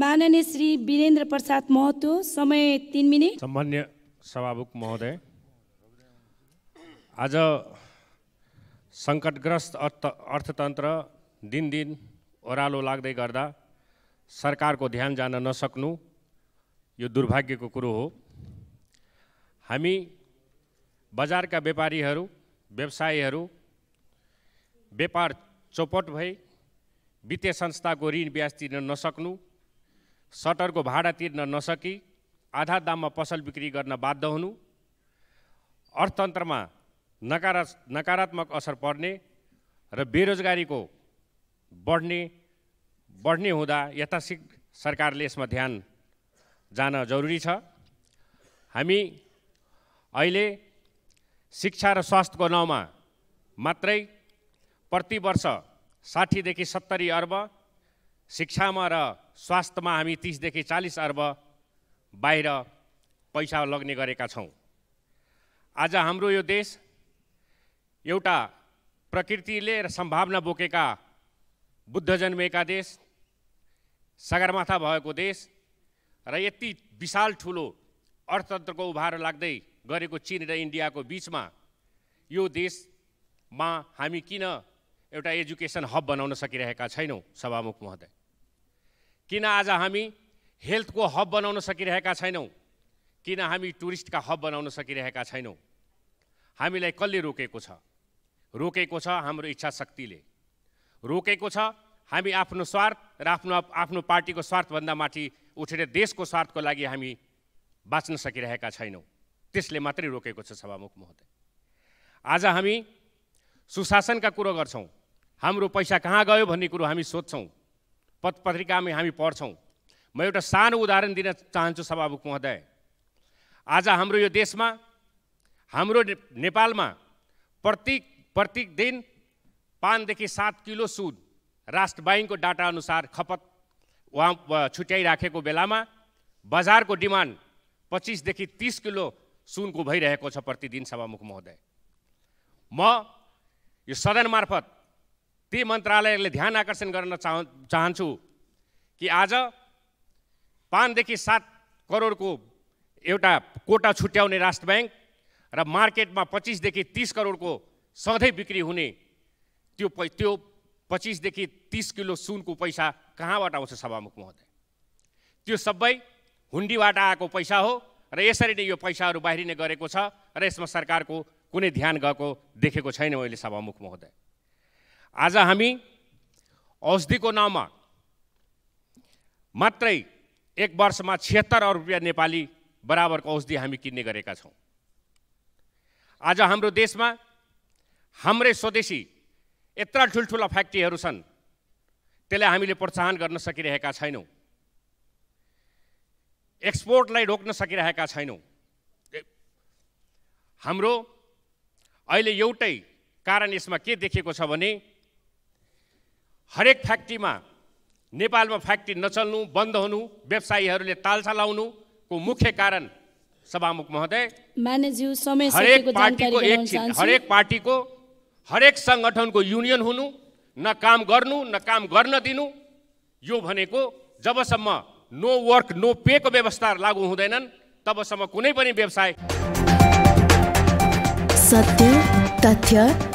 माननीय श्री वीरेन्द्र प्रसाद महतो समय तिन मिनट सम्मान्य सभामुख महोदय आज सङ्कटग्रस्त अर्थ अर्थतन्त्र दिनदिन ओह्रालो लाग्दै गर्दा सरकारको ध्यान जान नसक्नु यो दुर्भाग्यको कुरो हो हामी बजारका व्यापारीहरू व्यवसायीहरू व्यापार चौपट भई वित्तीय संस्थाको ऋण ब्याज तिर्न नसक्नु सटरको भाडा तिर्न नसकी आधा दाममा पसल बिक्री गर्न बाध्य हुनु अर्थतन्त्रमा नकारा नकारात्मक असर पर्ने र बेरोजगारीको बढ्ने बढ्ने हुँदा यथाशीघ्र सरकारले यसमा ध्यान जान जरुरी छ हामी अहिले शिक्षा र स्वास्थ्यको नाउँमा मात्रै प्रतिवर्ष साठीदेखि सत्तरी अर्ब शिक्षामा र स्वास्थ्यमा हामी तिसदेखि चालिस अर्ब बाहिर पैसा लग्ने गरेका छौँ आज हाम्रो यो देश एउटा प्रकृतिले र सम्भावना बोकेका बुद्ध जन्मेका देश सगरमाथा भएको देश र यति विशाल ठुलो अर्थतन्त्रको उभार लाग्दै गरेको चिन र इन्डियाको बिचमा यो देशमा हामी किन एउटा एजुकेसन हब बनाउन सकिरहेका छैनौँ सभामुख महोदय किन आज हामी हेल्थको हब बनाउन सकिरहेका छैनौँ किन हामी टुरिस्टका हब बनाउन सकिरहेका छैनौँ हामीलाई कसले रोकेको छ रोकेको छ हाम्रो इच्छा शक्तिले रोकेको छ हामी आफ्नो स्वार्थ र आफ्नो आफ्नो पार्टीको स्वार्थभन्दा माथि उठेर देशको स्वार्थको लागि हामी बाँच्न सकिरहेका छैनौँ त्यसले मात्रै रोकेको छ सभामुख महोदय आज हामी सुशासनका कुरो गर्छौँ हाम्रो पैसा कहाँ गयो भन्ने कुरो हामी सोध्छौँ पद पत्रिकामा हामी पढ्छौँ म एउटा सानो उदाहरण दिन चाहन्छु सभामुख महोदय आज हाम्रो यो देशमा हाम्रो नेपालमा प्रत्येक प्रत्येक दिन पाँचदेखि सात किलो सुद राष्ट्र ब्याङ्कको डाटाअनुसार खपत उहाँ छुट्याइराखेको बेलामा बजारको डिमान्ड पच्चिसदेखि तिस किलो सुनको भइरहेको छ प्रतिदिन सभामुख महोदय म यो सदन मार्फत ती मन्त्रालयले ध्यान आकर्षण गर्न चाह चाहन्छु कि आज पाँचदेखि सात करोडको एउटा कोटा छुट्याउने राष्ट्र ब्याङ्क र मार्केटमा पच्चिसदेखि तिस करोडको सधैँ बिक्री हुने त्यो पै त्यो पच्चिसदेखि तिस किलो सुनको पैसा कहाँबाट आउँछ सभामुख महोदय त्यो सबै हुन्डीबाट आएको पैसा हो र यसरी नै यो पैसाहरू बाहिरिने गरेको छ र यसमा सरकारको कुनै ध्यान गएको देखेको छैन मैले सभामुख महोदय आज हामी औषधिको नाउँमा मात्रै एक वर्षमा छिहत्तर अरब रुपियाँ नेपाली बराबरको औषधि हामी किन्ने गरेका छौँ आज हाम्रो देशमा हाम्रै स्वदेशी यत्र ठुल्ठुला फ्याक्ट्रीहरू छन् त्यसलाई हामीले प्रोत्साहन गर्न सकिरहेका छैनौँ एक्सपोर्टलाई रोक्न सकिरहेका छैनौँ हाम्रो अहिले एउटै कारण यसमा के देखिएको छ भने हरेक फ्याक्ट्रीमा नेपालमा फ्याक्ट्री नचल्नु बन्द हुनु व्यवसायीहरूले तालसा लाउनुको मुख्य कारण सभामुख महोदय हरेक पार्टीको एक हरेक पार्टीको हरेक सङ्गठनको युनियन हुनु न काम गर्नु न काम गर्न दिनु यो भनेको जबसम्म नो वर्क नो पेको व्यवस्था लागू हुँदैनन् तबसम्म कुनै पनि व्यवसाय सत्य तथ्य